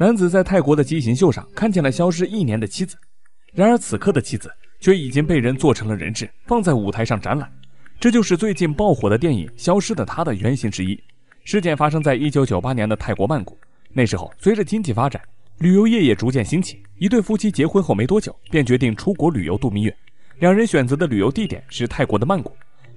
男子在泰国的畸形秀上看见了消失一年的妻子，然而此刻的妻子却已经被人做成了人质，放在舞台上展览。这就是最近爆火的电影《消失的她》的原型之一。事件发生在一九九八年的泰国曼谷，那时候随着经济发展，旅游业也逐渐兴起。一对夫妻结婚后没多久，便决定出国旅游度蜜月。两人选择的旅游地点是泰国的曼谷，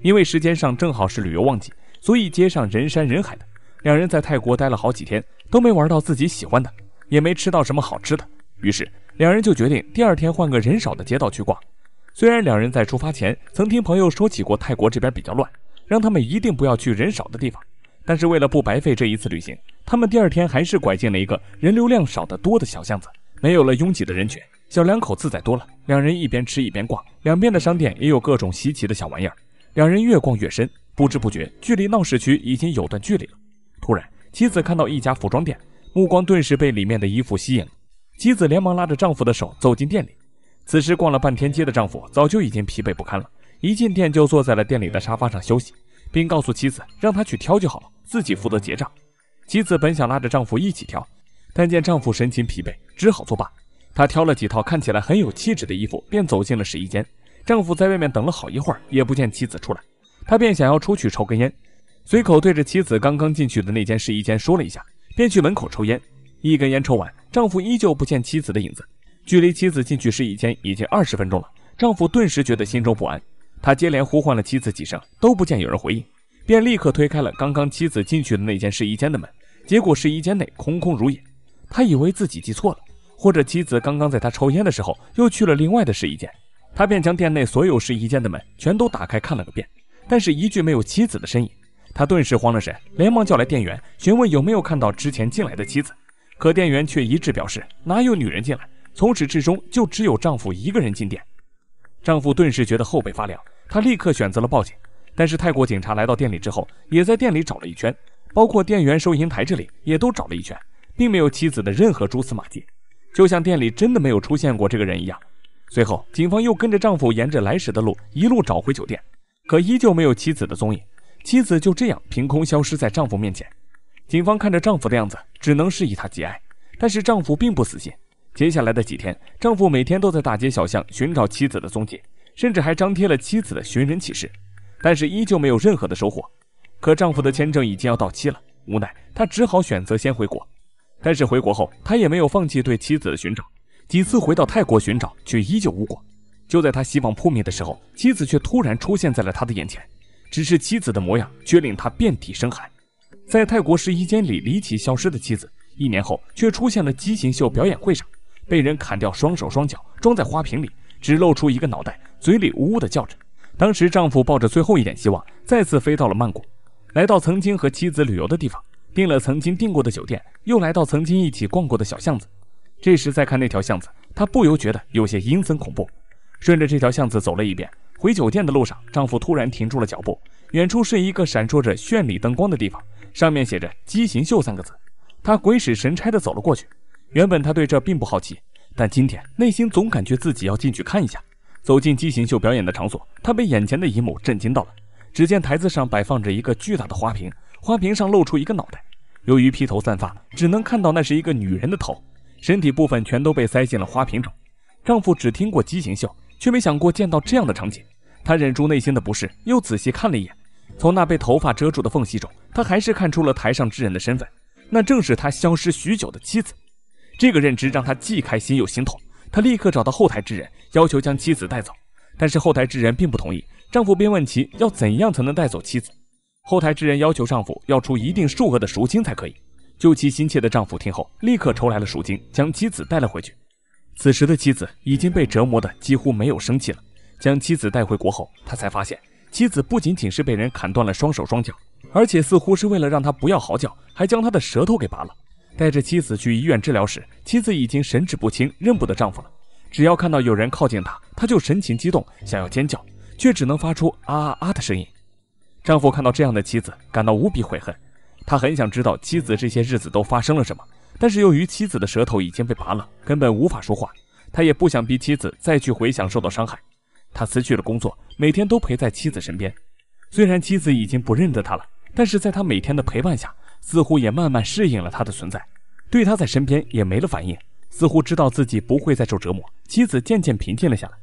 因为时间上正好是旅游旺季，所以街上人山人海的。两人在泰国待了好几天，都没玩到自己喜欢的。也没吃到什么好吃的，于是两人就决定第二天换个人少的街道去逛。虽然两人在出发前曾听朋友说起过泰国这边比较乱，让他们一定不要去人少的地方，但是为了不白费这一次旅行，他们第二天还是拐进了一个人流量少得多的小巷子。没有了拥挤的人群，小两口自在多了。两人一边吃一边逛，两边的商店也有各种稀奇的小玩意儿。两人越逛越深，不知不觉距离闹市区已经有段距离了。突然，妻子看到一家服装店。目光顿时被里面的衣服吸引了，妻子连忙拉着丈夫的手走进店里。此时逛了半天街的丈夫早就已经疲惫不堪了，一进店就坐在了店里的沙发上休息，并告诉妻子让她去挑就好，自己负责结账。妻子本想拉着丈夫一起挑，但见丈夫神情疲惫，只好作罢。她挑了几套看起来很有气质的衣服，便走进了试衣间。丈夫在外面等了好一会儿，也不见妻子出来，他便想要出去抽根烟，随口对着妻子刚刚进去的那间试衣间说了一下。便去门口抽烟，一根烟抽完，丈夫依旧不见妻子的影子。距离妻子进去试衣间已经二十分钟了，丈夫顿时觉得心中不安。他接连呼唤了妻子几声，都不见有人回应，便立刻推开了刚刚妻子进去的那间试衣间的门，结果试衣间内空空如也。他以为自己记错了，或者妻子刚刚在他抽烟的时候又去了另外的试衣间。他便将店内所有试衣间的门全都打开看了个遍，但是一句没有妻子的身影。他顿时慌了神，连忙叫来店员询问有没有看到之前进来的妻子，可店员却一致表示哪有女人进来，从始至终就只有丈夫一个人进店。丈夫顿时觉得后背发凉，他立刻选择了报警。但是泰国警察来到店里之后，也在店里找了一圈，包括店员、收银台这里也都找了一圈，并没有妻子的任何蛛丝马迹，就像店里真的没有出现过这个人一样。随后，警方又跟着丈夫沿着来时的路一路找回酒店，可依旧没有妻子的踪影。妻子就这样凭空消失在丈夫面前，警方看着丈夫的样子，只能示意他节哀。但是丈夫并不死心，接下来的几天，丈夫每天都在大街小巷寻找妻子的踪迹，甚至还张贴了妻子的寻人启事，但是依旧没有任何的收获。可丈夫的签证已经要到期了，无奈他只好选择先回国。但是回国后，他也没有放弃对妻子的寻找，几次回到泰国寻找，却依旧无果。就在他希望破灭的时候，妻子却突然出现在了他的眼前。只是妻子的模样，却令他遍体生寒。在泰国试衣间里离奇消失的妻子，一年后却出现了畸形秀表演会上，被人砍掉双手双脚，装在花瓶里，只露出一个脑袋，嘴里呜呜的叫着。当时丈夫抱着最后一点希望，再次飞到了曼谷，来到曾经和妻子旅游的地方，订了曾经订过的酒店，又来到曾经一起逛过的小巷子。这时再看那条巷子，他不由觉得有些阴森恐怖，顺着这条巷子走了一遍。回酒店的路上，丈夫突然停住了脚步。远处是一个闪烁着绚丽灯光的地方，上面写着“畸形秀”三个字。他鬼使神差地走了过去。原本他对这并不好奇，但今天内心总感觉自己要进去看一下。走进畸形秀表演的场所，他被眼前的一幕震惊到了。只见台子上摆放着一个巨大的花瓶，花瓶上露出一个脑袋。由于披头散发，只能看到那是一个女人的头，身体部分全都被塞进了花瓶中。丈夫只听过畸形秀，却没想过见到这样的场景。他忍住内心的不适，又仔细看了一眼，从那被头发遮住的缝隙中，他还是看出了台上之人的身份，那正是他消失许久的妻子。这个认知让他既开心又心痛。他立刻找到后台之人，要求将妻子带走，但是后台之人并不同意。丈夫便问其要怎样才能带走妻子，后台之人要求丈夫要出一定数额的赎金才可以。救妻心切的丈夫听后，立刻筹来了赎金，将妻子带了回去。此时的妻子已经被折磨得几乎没有生气了。将妻子带回国后，他才发现妻子不仅仅是被人砍断了双手双脚，而且似乎是为了让他不要嚎叫，还将他的舌头给拔了。带着妻子去医院治疗时，妻子已经神志不清，认不得丈夫了。只要看到有人靠近他，他就神情激动，想要尖叫，却只能发出啊啊的声音。丈夫看到这样的妻子，感到无比悔恨。他很想知道妻子这些日子都发生了什么，但是由于妻子的舌头已经被拔了，根本无法说话。他也不想逼妻子再去回想受到伤害。他辞去了工作，每天都陪在妻子身边。虽然妻子已经不认得他了，但是在他每天的陪伴下，似乎也慢慢适应了他的存在，对他在身边也没了反应，似乎知道自己不会再受折磨。妻子渐渐平静了下来，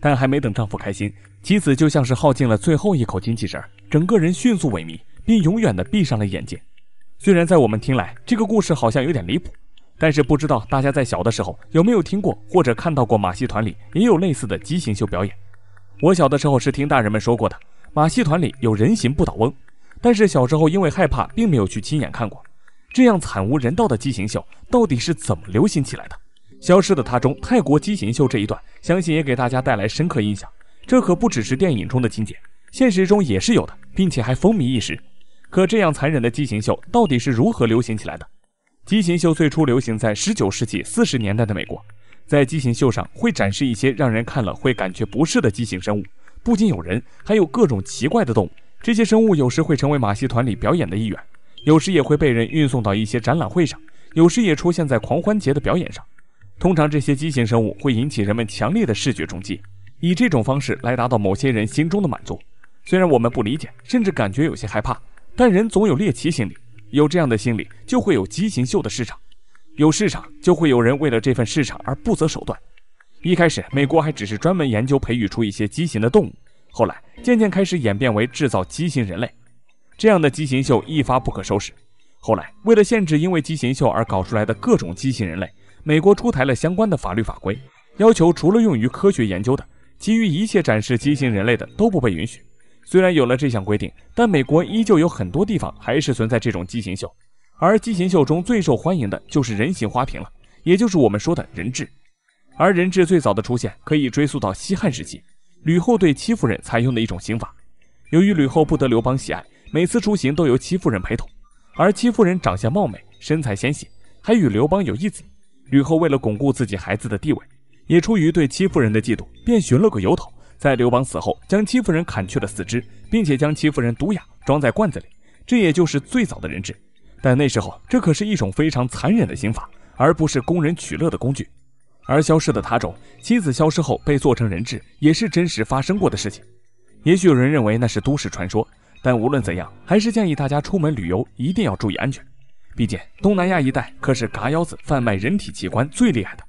但还没等丈夫开心，妻子就像是耗尽了最后一口精气神，整个人迅速萎靡，并永远地闭上了眼睛。虽然在我们听来，这个故事好像有点离谱，但是不知道大家在小的时候有没有听过或者看到过马戏团里也有类似的畸形秀表演。我小的时候是听大人们说过的，马戏团里有人形不倒翁，但是小时候因为害怕，并没有去亲眼看过。这样惨无人道的畸形秀到底是怎么流行起来的？《消失的她》中泰国畸形秀这一段，相信也给大家带来深刻印象。这可不只是电影中的情节，现实中也是有的，并且还风靡一时。可这样残忍的畸形秀到底是如何流行起来的？畸形秀最初流行在十九世纪四十年代的美国。在畸形秀上会展示一些让人看了会感觉不适的畸形生物，不仅有人，还有各种奇怪的动物。这些生物有时会成为马戏团里表演的一员，有时也会被人运送到一些展览会上，有时也出现在狂欢节的表演上。通常，这些畸形生物会引起人们强烈的视觉冲击，以这种方式来达到某些人心中的满足。虽然我们不理解，甚至感觉有些害怕，但人总有猎奇心理，有这样的心理就会有畸形秀的市场。有市场，就会有人为了这份市场而不择手段。一开始，美国还只是专门研究培育出一些畸形的动物，后来渐渐开始演变为制造畸形人类。这样的畸形秀一发不可收拾。后来，为了限制因为畸形秀而搞出来的各种畸形人类，美国出台了相关的法律法规，要求除了用于科学研究的，其余一切展示畸形人类的都不被允许。虽然有了这项规定，但美国依旧有很多地方还是存在这种畸形秀。而畸形秀中最受欢迎的就是人形花瓶了，也就是我们说的人质。而人质最早的出现可以追溯到西汉时期，吕后对戚夫人采用的一种刑罚。由于吕后不得刘邦喜爱，每次出行都由戚夫人陪同。而戚夫人长相貌美，身材纤细，还与刘邦有一子。吕后为了巩固自己孩子的地位，也出于对戚夫人的嫉妒，便寻了个由头，在刘邦死后将戚夫人砍去了四肢，并且将戚夫人毒哑，装在罐子里。这也就是最早的人质。但那时候，这可是一种非常残忍的刑法，而不是供人取乐的工具。而消失的塔种妻子消失后被做成人质，也是真实发生过的事情。也许有人认为那是都市传说，但无论怎样，还是建议大家出门旅游一定要注意安全。毕竟，东南亚一带可是嘎腰子贩卖人体器官最厉害的。